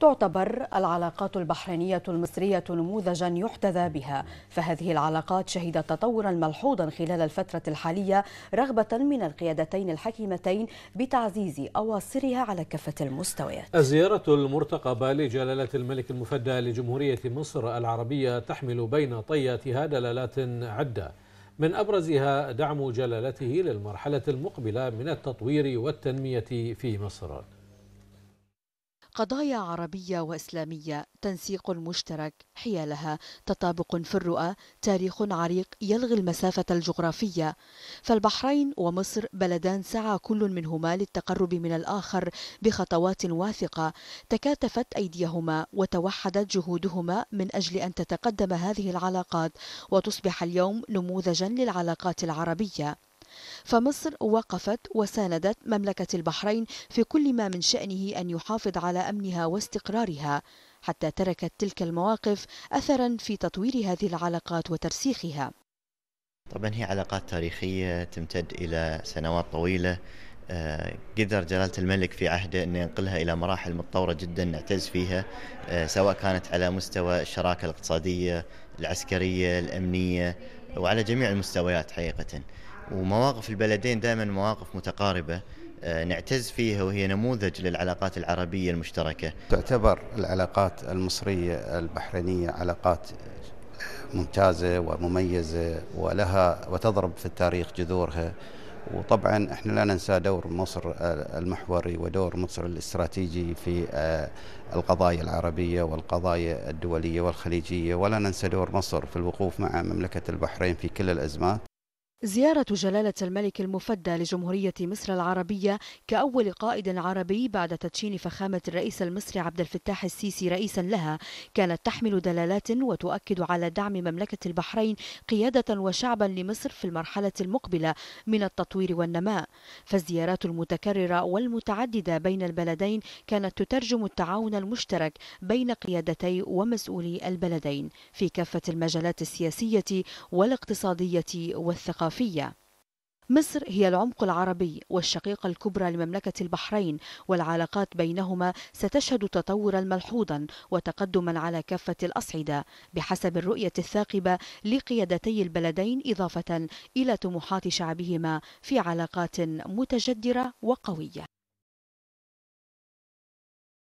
تعتبر العلاقات البحرينية المصرية نموذجا يحتذى بها فهذه العلاقات شهدت تطورا ملحوظا خلال الفترة الحالية رغبة من القيادتين الحكيمتين بتعزيز أواصرها على كافة المستويات الزيارة المرتقبة لجلالة الملك المفدى لجمهورية مصر العربية تحمل بين طياتها دلالات عدة من أبرزها دعم جلالته للمرحلة المقبلة من التطوير والتنمية في مصر قضايا عربية وإسلامية تنسيق مشترك حيالها تطابق في الرؤى تاريخ عريق يلغي المسافة الجغرافية فالبحرين ومصر بلدان سعى كل منهما للتقرب من الآخر بخطوات واثقة تكاتفت أيديهما وتوحدت جهودهما من أجل أن تتقدم هذه العلاقات وتصبح اليوم نموذجا للعلاقات العربية فمصر وقفت وساندت مملكة البحرين في كل ما من شأنه أن يحافظ على أمنها واستقرارها حتى تركت تلك المواقف أثرا في تطوير هذه العلاقات وترسيخها طبعا هي علاقات تاريخية تمتد إلى سنوات طويلة آه، قدر جلالة الملك في عهده أن ينقلها إلى مراحل متطورة جدا نعتز فيها آه، سواء كانت على مستوى الشراكة الاقتصادية العسكرية الأمنية وعلى جميع المستويات حقيقة ومواقف البلدين دائما مواقف متقاربة آه، نعتز فيها وهي نموذج للعلاقات العربية المشتركة تعتبر العلاقات المصرية البحرينية علاقات ممتازة ومميزة ولها وتضرب في التاريخ جذورها وطبعا احنا لا ننسى دور مصر المحوري ودور مصر الاستراتيجي في آه، القضايا العربيه والقضايا الدوليه والخليجيه ولا ننسى دور مصر في الوقوف مع مملكه البحرين في كل الازمات زيارة جلالة الملك المفدى لجمهورية مصر العربية كأول قائد عربي بعد تدشين فخامة الرئيس المصري عبد الفتاح السيسي رئيسا لها كانت تحمل دلالات وتؤكد على دعم مملكة البحرين قيادة وشعبا لمصر في المرحلة المقبلة من التطوير والنماء فالزيارات المتكررة والمتعددة بين البلدين كانت تترجم التعاون المشترك بين قيادتي ومسؤولي البلدين في كافة المجالات السياسية والاقتصادية والثقافية الجغرافية مصر هي العمق العربي والشقيقة الكبرى لمملكة البحرين والعلاقات بينهما ستشهد تطورا ملحوظا وتقدما على كافة الأصعدة بحسب الرؤية الثاقبة لقيادتي البلدين إضافة إلى طموحات شعبهما في علاقات متجدرة وقوية